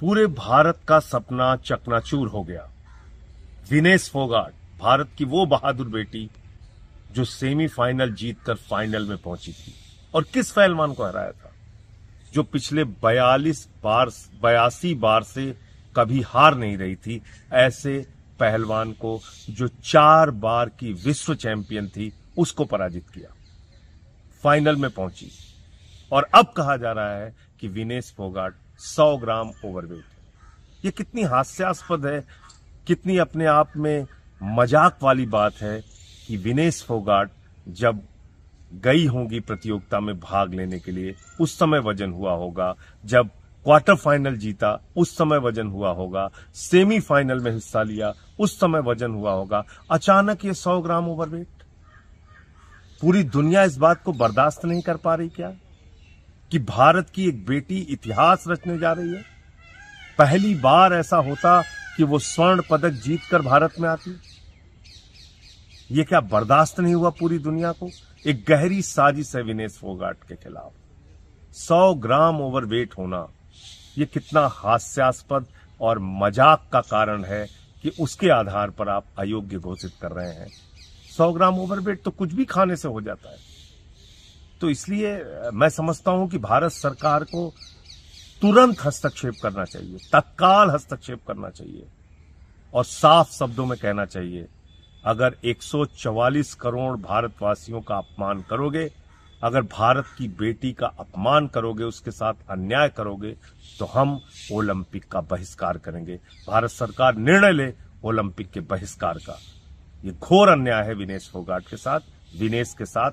पूरे भारत का सपना चकनाचूर हो गया विनेश फोगाट भारत की वो बहादुर बेटी जो सेमीफाइनल जीतकर फाइनल में पहुंची थी और किस पहलवान को हराया था जो पिछले 42 बार बयासी बार से कभी हार नहीं रही थी ऐसे पहलवान को जो चार बार की विश्व चैंपियन थी उसको पराजित किया फाइनल में पहुंची और अब कहा जा रहा है कि विनेश फोगाट सौ ग्राम ओवरवेट ये कितनी हास्यास्पद है कितनी अपने आप में मजाक वाली बात है कि विनेश फोगाट जब गई होंगी प्रतियोगिता में भाग लेने के लिए उस समय वजन हुआ होगा जब क्वार्टर फाइनल जीता उस समय वजन हुआ होगा सेमीफाइनल में हिस्सा लिया उस समय वजन हुआ होगा अचानक ये सौ ग्राम ओवरवेट पूरी दुनिया इस बात को बर्दाश्त नहीं कर पा रही क्या कि भारत की एक बेटी इतिहास रचने जा रही है पहली बार ऐसा होता कि वो स्वर्ण पदक जीतकर भारत में आती ये क्या बर्दाश्त नहीं हुआ पूरी दुनिया को एक गहरी साजिश है विनेश फोगाट के खिलाफ सौ ग्राम ओवरवेट होना ये कितना हास्यास्पद और मजाक का कारण है कि उसके आधार पर आप अयोग्य घोषित कर रहे हैं सौ ग्राम ओवरवेट तो कुछ भी खाने से हो जाता है तो इसलिए मैं समझता हूं कि भारत सरकार को तुरंत हस्तक्षेप करना चाहिए तत्काल हस्तक्षेप करना चाहिए और साफ शब्दों में कहना चाहिए अगर 144 करोड़ भारतवासियों का अपमान करोगे अगर भारत की बेटी का अपमान करोगे उसके साथ अन्याय करोगे तो हम ओलंपिक का बहिष्कार करेंगे भारत सरकार निर्णय ले ओलंपिक के बहिष्कार का ये घोर अन्याय है विनेश फोगाट के साथ विनेश के साथ